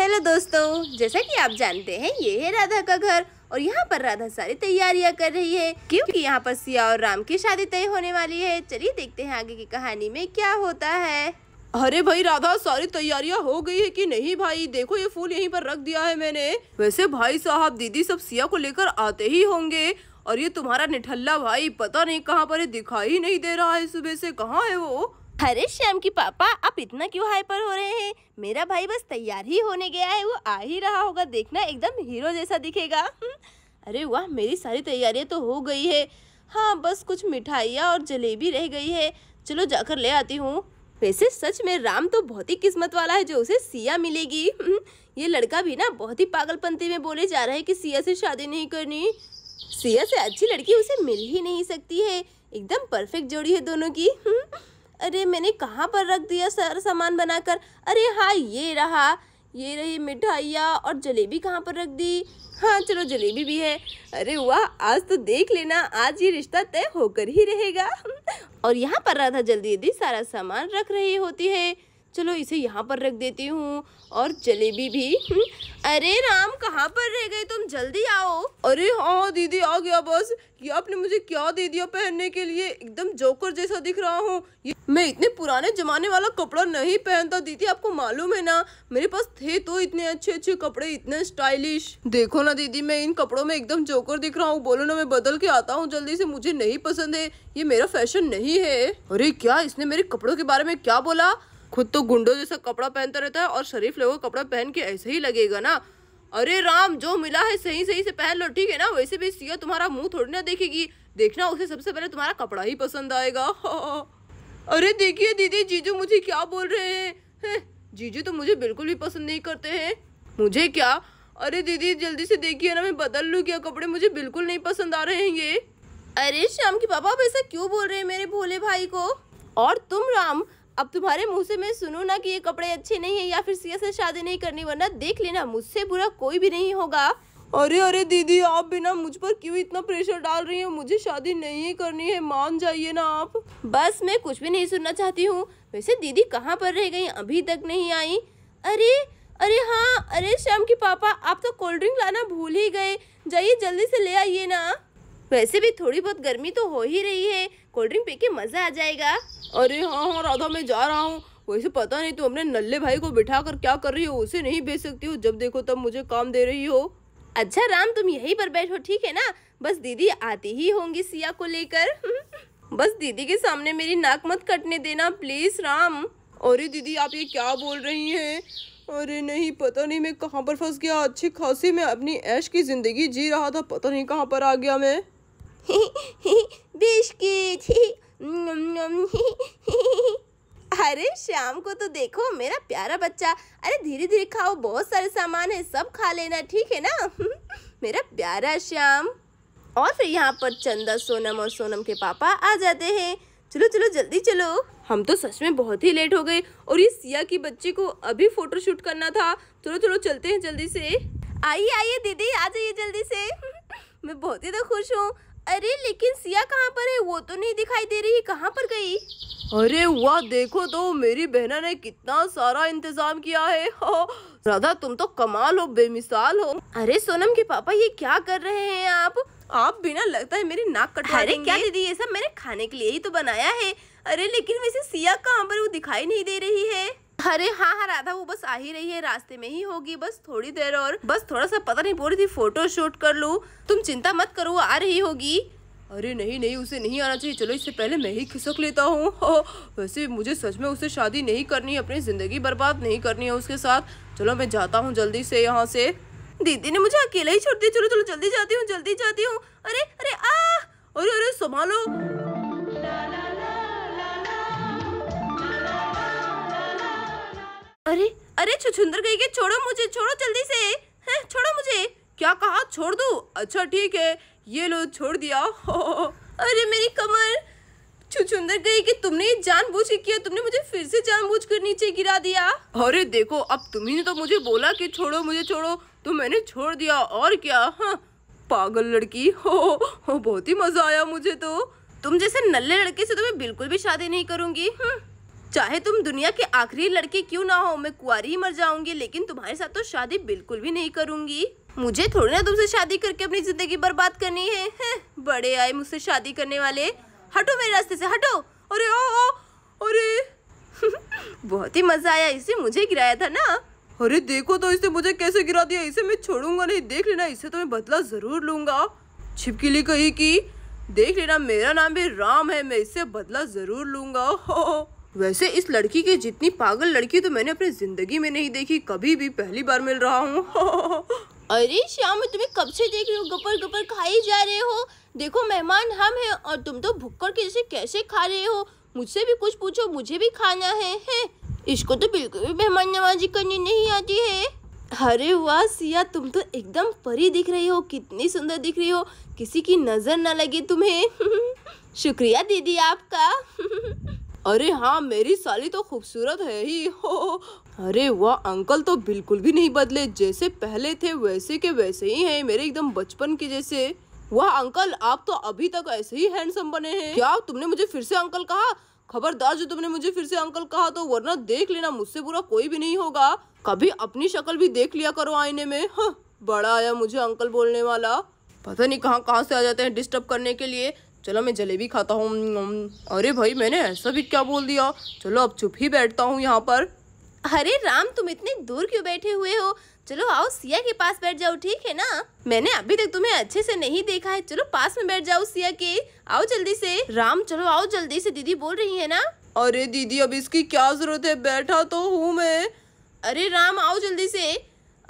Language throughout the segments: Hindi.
हेलो दोस्तों जैसा कि आप जानते हैं ये है राधा का घर और यहाँ पर राधा सारी तैयारियाँ कर रही है क्योंकि यहाँ पर सिया और राम की शादी तय होने वाली है चलिए देखते हैं आगे की कहानी में क्या होता है अरे भाई राधा सारी तैयारियाँ हो गई है कि नहीं भाई देखो ये फूल यहीं पर रख दिया है मैंने वैसे भाई साहब दीदी सब सिया को लेकर आते ही होंगे और ये तुम्हारा निठल्ला भाई पता नहीं कहाँ पर दिखाई नहीं दे रहा है सुबह से कहाँ है वो अरे श्याम की पापा आप इतना क्यों हाइपर हो रहे हैं मेरा भाई बस तैयार ही होने गया है वो आ ही रहा होगा देखना एकदम हीरो जैसा दिखेगा हम्म। अरे वाह मेरी सारी तैयारियां तो हो गई है हाँ बस कुछ मिठाइयाँ और जलेबी रह गई है चलो जाकर ले आती हूँ वैसे सच में राम तो बहुत ही किस्मत वाला है जो उसे सिया मिलेगी हम्म। ये लड़का भी ना बहुत ही पागलपंती में बोले जा रहा है कि सिया से शादी नहीं करनी सिया से अच्छी लड़की उसे मिल ही नहीं सकती है एकदम परफेक्ट जोड़ी है दोनों की हम्म। अरे मैंने कहाँ पर रख दिया सर सामान बनाकर अरे हाँ ये रहा ये रही मिठाइयाँ और जलेबी कहाँ पर रख दी हाँ चलो जलेबी भी है अरे वाह आज तो देख लेना आज ये रिश्ता तय होकर ही रहेगा और यहाँ पर राधा जल्दी जल्दी सारा सामान रख रही होती है चलो इसे यहाँ पर रख देती हूँ और जलेबी भी अरे राम कहाँ पर रह गए तुम जल्दी आओ अरे हाँ दीदी आ गया बस ये आपने मुझे क्या दे दिया पहनने के लिए एकदम जोकर जैसा दिख रहा हूँ मैं इतने पुराने जमाने वाला कपड़ा नहीं पहनता दीदी आपको मालूम है ना मेरे पास थे तो इतने अच्छे अच्छे कपड़े इतने स्टाइलिश देखो ना दीदी मैं इन कपड़ों में एकदम जोकर दिख रहा हूँ बोलो ना मैं बदल के आता हूँ जल्दी से मुझे नहीं पसंद है ये मेरा फैशन नहीं है अरे क्या इसने मेरे कपड़ों के बारे में क्या बोला खुद तो गुंडों जैसा कपड़ा पहनता रहता है और शरीफ लोगों का कपड़ा पहन के ऐसे ही लगेगा ना अरे राम जो मिला है सही सही से पहन लो ठीक है ना वैसे भी सिया तुम्हारा मुंह थोड़ी ना देखेगी देखना उसे सबसे पहले तुम्हारा कपड़ा ही पसंद आएगा अरे देखिए दीदी जीजू मुझे क्या बोल रहे हैं है? जीजू तो मुझे बिल्कुल भी पसंद नहीं करते हैं मुझे क्या अरे दीदी जल्दी से देखिए ना मैं बदल लूँ क्या कपड़े मुझे बिल्कुल नहीं पसंद आ रहे हैं ये अरे श्याम के पापा आप ऐसा क्यों बोल रहे हैं मेरे भोले भाई को और तुम राम अब तुम्हारे मुंह से मैं सुनू ना कि ये कपड़े अच्छे नहीं है या फिर सिया से शादी नहीं करनी वरना देख लेना मुझसे बुरा कोई भी नहीं होगा अरे अरे दीदी आप भी ना मुझ पर क्यों इतना प्रेशर डाल रही हैं मुझे शादी नहीं करनी है मान जाइए ना आप बस मैं कुछ भी नहीं सुनना चाहती हूँ वैसे दीदी कहाँ पर रह गई अभी तक नहीं आई अरे अरे हाँ अरे श्याम के पापा आप तो कोल्ड ड्रिंक लाना भूल ही गए जाइए जल्दी से ले आइए ना वैसे भी थोड़ी बहुत गर्मी तो हो ही रही है कोल्ड ड्रिंक पी के मज़ा आ जाएगा अरे हाँ हाँ राधा मैं जा रहा हूँ वैसे पता नहीं तुम अपने नल्ले भाई को बिठा कर क्या कर रही हो उसे नहीं भेज सकती हो जब देखो तब मुझे काम दे रही हो अच्छा राम तुम यहीं पर बैठो ठीक है ना बस दीदी आती ही होंगी सिया को लेकर बस दीदी के सामने मेरी नाक मत कटने देना प्लीज राम अरे दीदी आप ये क्या बोल रही हैं अरे नहीं पता नहीं मैं कहाँ पर फंस गया अच्छी खासी मैं अपनी ऐश की ज़िंदगी जी रहा था पता नहीं कहाँ पर आ गया मैं बिस्किट अरे शाम को तो देखो मेरा प्यारा बच्चा अरे धीरे धीरे खाओ बहुत सारे सामान है सब खा लेना ठीक है ना मेरा प्यारा श्याम और फिर यहाँ पर चंदा सोनम और सोनम के पापा आ जाते हैं चलो चलो जल्दी चलो हम तो सच में बहुत ही लेट हो गए और ये सिया की बच्ची को अभी फोटो शूट करना था चलो चलो चलते हैं जल्दी से आइए आइए दीदी आ जाइए जल्दी से मैं बहुत ही तो खुश हूँ अरे लेकिन सिया कहाँ पर है वो तो नहीं दिखाई दे रही कहाँ पर गई अरे वाह देखो तो मेरी बहना ने कितना सारा इंतजाम किया है हाँ, राधा तुम तो कमाल हो बेमिसाल हो अरे सोनम के पापा ये क्या कर रहे हैं आप आप बिना लगता है मेरी नाक कटवा अरे क्या दीदी ये सब मैंने खाने के लिए ही तो बनाया है अरे लेकिन वैसे सिया कहाँ पर वो दिखाई नहीं दे रही है अरे हाँ हाँ राधा वो बस आ ही रही है रास्ते में ही होगी बस थोड़ी देर और बस थोड़ा सा पता नहीं बोल रही थी फोटो शूट कर लू तुम चिंता मत करो आ रही होगी अरे नहीं नहीं उसे नहीं आना चाहिए चलो इससे पहले मैं ही खिसक लेता हूँ वैसे मुझे सच में उसे शादी नहीं करनी है अपनी ज़िंदगी बर्बाद नहीं करनी है उसके साथ चलो मैं जाता हूँ जल्दी से यहाँ से दीदी ने मुझे अकेला ही छोड़ दिया चलो चलो जल्दी जाती हूँ जल्दी जाती हूँ अरे अरे आ अरे अरे संभालो अरे अरे छुछुंदर गई के छोड़ो मुझे छोड़ो जल्दी से हैं छोड़ो मुझे क्या कहा छोड़ दू अच्छा ठीक है ये लो छोड़ दिया हो अरे मेरी कमर छुछुंदर गई कि तुमने ये जानबूझ के किया तुमने मुझे फिर से जान जानबूझ कर नीचे गिरा दिया अरे देखो अब तुम्ही तो मुझे बोला कि छोड़ो मुझे छोड़ो तो मैंने छोड़ दिया और क्या हाँ पागल लड़की हो, हो बहुत ही मजा आया मुझे तो तुम जैसे नल्ले लड़के से तो मैं बिल्कुल भी शादी नहीं करूंगी हम्म। चाहे तुम दुनिया के आखिरी लड़के क्यों ना हो मैं कुआरी ही मर जाऊंगी लेकिन तुम्हारे साथ तो शादी बिल्कुल भी नहीं करूंगी मुझे थोड़ी ना तुमसे शादी करके अपनी जिंदगी बर्बाद करनी है, है बड़े आए मुझसे शादी करने वाले हटो मेरे रास्ते से हटो अरे ओ, ओ अरे बहुत ही मजा आया इसे मुझे गिराया था ना अरे देखो तो इसे मुझे कैसे गिरा दिया इसे मैं छोड़ूंगा नहीं देख लेना इसे तो मैं बदला जरूर लूंगा छिपकिली कही की देख लेना मेरा नाम भी राम है मैं इसे बदला जरूर लूंगा वैसे इस लड़की के जितनी पागल लड़की तो मैंने अपनी जिंदगी में नहीं देखी कभी भी पहली बार मिल रहा हूँ अरे श्याम मैं तुम्हें कब से देख रही हूँ गपर गपर खाई जा रहे हो देखो मेहमान हम हैं और तुम तो भुक्कड़ के जैसे कैसे खा रहे हो मुझसे भी कुछ पूछो मुझे भी खाना है, है? इसको तो बिल्कुल भी मेहमान नवाजी करनी नहीं आती है अरे वाह सिया तुम तो एकदम परी दिख रही हो कितनी सुंदर दिख रही हो किसी की नज़र ना लगे तुम्हें शुक्रिया दीदी आपका अरे हाँ मेरी साली तो खूबसूरत है ही हो अरे वाह अंकल तो बिल्कुल भी नहीं बदले जैसे पहले थे वैसे के वैसे ही हैं मेरे एकदम बचपन के जैसे वाह अंकल आप तो अभी तक ऐसे ही हैंडसम बने हैं क्या तुमने मुझे फिर से अंकल कहा खबरदार जो तुमने मुझे फिर से अंकल कहा तो वरना देख लेना मुझसे बुरा कोई भी नहीं होगा कभी अपनी शक्ल भी देख लिया करो आईने में बड़ा आया मुझे अंकल बोलने वाला पता नहीं कहाँ कहाँ से आ जाते हैं डिस्टर्ब करने के लिए चलो मैं जलेबी खाता हूँ अरे भाई मैंने ऐसा भी क्या बोल दिया चलो अब चुप ही बैठता हूँ यहाँ पर अरे राम तुम इतने दूर क्यों बैठे हुए हो चलो आओ सिया के पास बैठ जाओ ठीक है ना मैंने अभी तक तुम्हें अच्छे से नहीं देखा है चलो पास में बैठ जाओ सिया के आओ जल्दी से राम चलो आओ जल्दी से दीदी बोल रही है ना अरे दीदी अब इसकी क्या जरूरत है बैठा तो हूँ मैं अरे राम आओ जल्दी से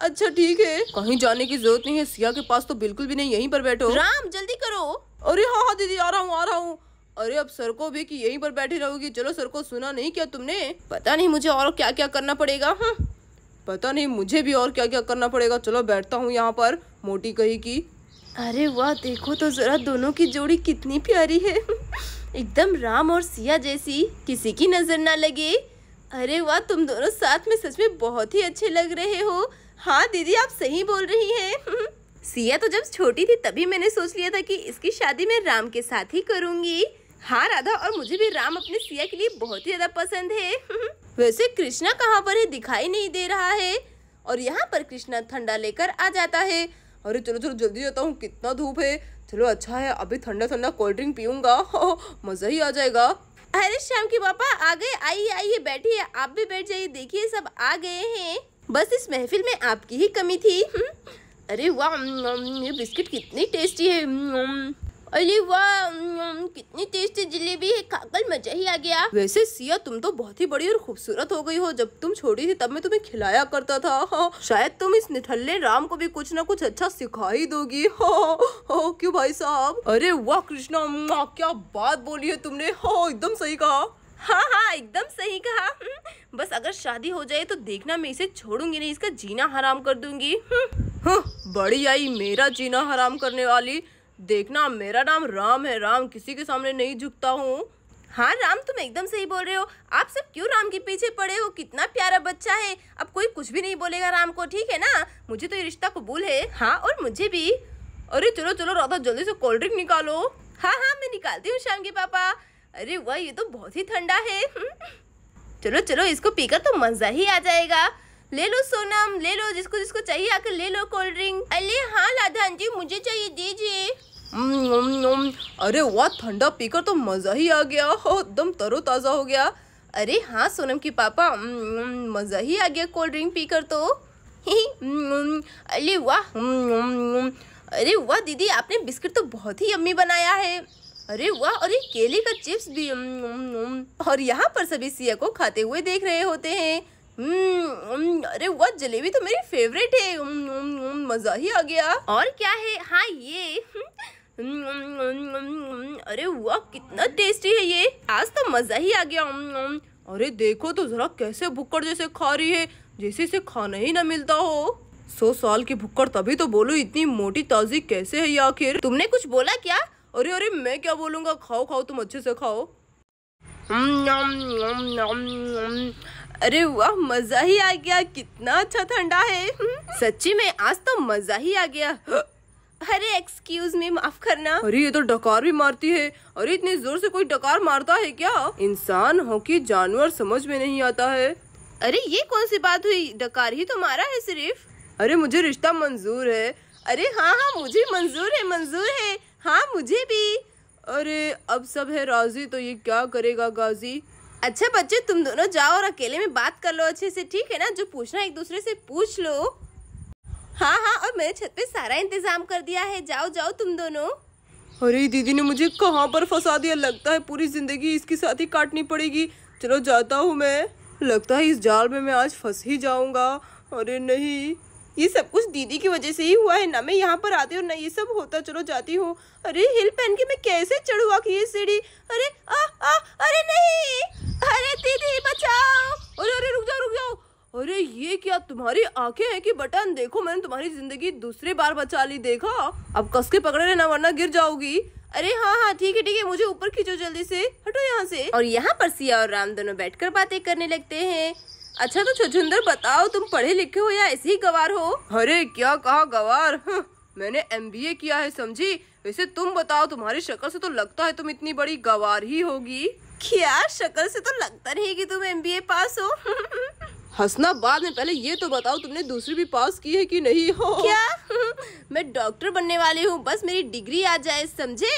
अच्छा ठीक है कहीं जाने की जरूरत नहीं है सिया के पास तो बिल्कुल भी नहीं यहीं पर बैठो राम जल्दी करो अरे हाँ हाँ दीदी आ रहा हूँ आ रहा हूँ अरे अब सर को भी कि यहीं पर बैठी रहोगी चलो सर को सुना नहीं क्या तुमने पता नहीं मुझे और क्या क्या करना पड़ेगा हाँ पता नहीं मुझे भी और क्या क्या करना पड़ेगा चलो बैठता हूँ यहाँ पर मोटी कही की अरे वाह देखो तो जरा दोनों की जोड़ी कितनी प्यारी है एकदम राम और सिया जैसी किसी की नजर ना लगे अरे वाह तुम दोनों साथ में सच में बहुत ही अच्छे लग रहे हो हाँ दीदी आप सही बोल रही हैं सिया तो जब छोटी थी तभी मैंने सोच लिया था कि इसकी शादी मैं राम के साथ ही करूँगी हाँ राधा और मुझे भी राम अपने सिया के लिए बहुत ही ज़्यादा पसंद है वैसे कृष्णा कहाँ पर है दिखाई नहीं दे रहा है और यहाँ पर कृष्णा ठंडा लेकर आ जाता है अरे चलो चलो जल्दी जाता हूँ कितना धूप है चलो अच्छा है अभी ठंडा ठंडा कोल्ड ड्रिंक पीऊंगा मज़ा ही आ जाएगा अरे श्याम के पापा आ गए आइए आइए बैठिए आप भी बैठ जाइए देखिए सब आ गए हैं बस इस महफिल में आपकी ही कमी थी हम्म। अरे वाह ये बिस्किट कितनी टेस्टी है अरे वाह कितनी टेस्टी जलेबी है खाकर मजा ही आ गया वैसे सिया तुम तो बहुत ही बड़ी और खूबसूरत हो गई हो जब तुम छोटी थी तब मैं तुम्हें खिलाया करता था हाँ। शायद तुम इस निठल्ले राम को भी कुछ ना कुछ अच्छा सिखा ही दोगी हाँ, हाँ, क्यों भाई साहब अरे वाह कृष्णा क्या बात बोली है तुमने हाँ एकदम सही कहा हाँ हाँ एकदम सही कहा हम्म, बस अगर शादी हो जाए तो देखना मैं इसे छोड़ूंगी नहीं इसका जीना हराम कर दूंगी हम्म, हम्म, बड़ी आई मेरा जीना हराम करने वाली देखना मेरा नाम राम है राम किसी के सामने नहीं झुकता हूँ हाँ राम तुम एकदम सही बोल रहे हो आप सब क्यों राम के पीछे पड़े हो कितना प्यारा बच्चा है अब कोई कुछ भी नहीं बोलेगा राम को ठीक है ना मुझे तो ये रिश्ता कबूल है हाँ और मुझे भी अरे चलो चलो राधा जल्दी से कोल्ड ड्रिंक निकालो हाँ हाँ मैं निकालती हूँ शाम के पापा अरे वाह ये तो बहुत ही ठंडा है चलो चलो इसको पीकर तो मज़ा ही आ जाएगा ले लो सोनम ले लो जिसको जिसको चाहिए आकर ले लो कोल्ड ड्रिंक अरे हाँ राधान जी मुझे चाहिए दीजिए अरे वाह ठंडा पीकर तो मज़ा ही आ गया एकदम तरोताज़ा हो गया अरे हाँ सोनम की पापा मज़ा ही आ गया कोल्ड ड्रिंक पीकर तो अरे वाह अरे वाह दीदी आपने बिस्किट तो बहुत ही अम्मी बनाया है अरे वाह अरे केले का चिप्स भी उम, उम, उम, और यहाँ पर सभी सिया को खाते हुए देख रहे होते हैं अरे वह जलेबी तो मेरी फेवरेट है मजा ही आ गया और क्या है हाँ ये अरे वाह कितना टेस्टी है ये आज तो मजा ही आ गया अरे देखो तो जरा कैसे भुक्कड़ जैसे खा रही है जैसे इसे खाना ही ना मिलता हो सौ साल की भुक्कड़ तभी तो बोलो इतनी मोटी ताजी कैसे है ये आखिर तुमने कुछ बोला क्या अरे अरे मैं क्या बोलूंगा खाओ खाओ तुम अच्छे से खाओ हम्म, अरे वाह मजा ही आ गया कितना अच्छा ठंडा है हम्म। सच्ची में आज तो मजा ही आ गया अरे एक्सक्यूज मी माफ करना अरे ये तो डकार भी मारती है अरे इतने जोर से कोई डकार मारता है क्या इंसान हो कि जानवर समझ में नहीं आता है अरे ये कौन सी बात हुई डकार ही तो मारा है सिर्फ अरे मुझे रिश्ता मंजूर है अरे हाँ हाँ मुझे मंजूर है मंजूर है हाँ मुझे भी अरे अब सब है राजी तो ये क्या करेगा गाजी अच्छा बच्चे तुम दोनों जाओ और अकेले में बात कर लो अच्छे से ठीक है ना जो पूछना एक दूसरे से पूछ लो हाँ हाँ और मेरे छत पे सारा इंतजाम कर दिया है जाओ जाओ तुम दोनों अरे दीदी ने मुझे कहाँ पर फंसा दिया लगता है पूरी जिंदगी इसके साथ ही काटनी पड़ेगी चलो जाता हूँ मैं लगता है इस जाल में मैं आज फंस ही जाऊंगा अरे नहीं ये सब कुछ दीदी की वजह से ही हुआ है ना मैं यहाँ पर आती हूँ ना ये सब होता चलो जाती हूँ अरे हिल पहन के मैं कैसे चढ़ूआ की ये सीढ़ी अरे आ, आ, अरे नहीं अरे दीदी बचाओ अरे अरे रुक जाओ रुक जाओ अरे ये क्या तुम्हारी आंखें हैं कि बटन देखो मैंने तुम्हारी जिंदगी दूसरी बार बचा ली देखा अब कस के पकड़े रहना वरना गिर जाओगी अरे हाँ हाँ ठीक है ठीक है मुझे ऊपर खींचो जल्दी से हटो यहाँ से और यहाँ पर सिया और राम दोनों बैठकर बातें करने लगते हैं अच्छा तो छुछुंदर बताओ तुम पढ़े लिखे हो या ऐसे ही गवार हो अरे क्या कहा गवार हम्म, मैंने एम किया है समझी वैसे तुम बताओ तुम्हारी शक्ल से तो लगता है तुम इतनी बड़ी गवार ही होगी क्या शक्ल से तो लगता नहीं कि तुम एम पास हो हंसना बाद में पहले ये तो बताओ तुमने दूसरी भी पास की है कि नहीं हो क्या मैं डॉक्टर बनने वाली हूँ बस मेरी डिग्री आ जाए समझे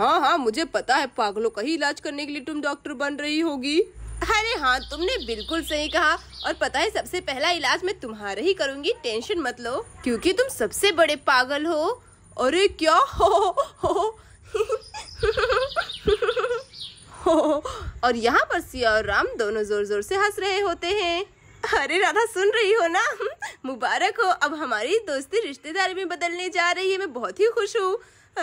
हाँ हाँ मुझे पता है पागलों का ही इलाज करने के लिए तुम डॉक्टर बन रही होगी अरे हाँ तुमने बिल्कुल सही कहा और पता है सबसे पहला इलाज मैं तुम्हारा ही करूँगी टेंशन मत लो क्योंकि तुम सबसे बड़े पागल हो अरे क्या हो हो, हो। और यहाँ पर सिया और राम दोनों जोर जोर से हंस रहे होते हैं अरे राधा सुन रही हो ना मुबारक हो अब हमारी दोस्ती रिश्तेदारी में बदलने जा रही है मैं बहुत ही खुश हूँ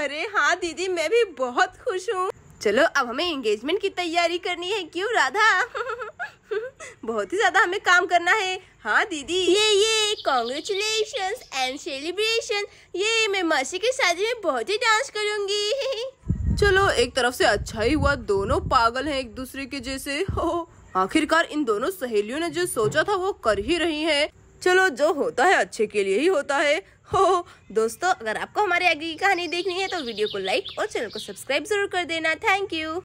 अरे हाँ दीदी मैं भी बहुत खुश हूँ चलो अब हमें एंगेजमेंट की तैयारी करनी है क्यों राधा बहुत ही ज्यादा हमें काम करना है हाँ दीदी ये ये कॉन्ग्रेचुलेशन एंड सेलिब्रेशन ये मैं मासी की शादी में बहुत ही डांस करूंगी चलो एक तरफ से अच्छा ही हुआ दोनों पागल हैं एक दूसरे के जैसे हो आखिरकार इन दोनों सहेलियों ने जो सोचा था वो कर ही रही हैं चलो जो होता है अच्छे के लिए ही होता है हो दोस्तों अगर आपको हमारी आगे की कहानी देखनी है तो वीडियो को लाइक और चैनल को सब्सक्राइब जरूर कर देना थैंक यू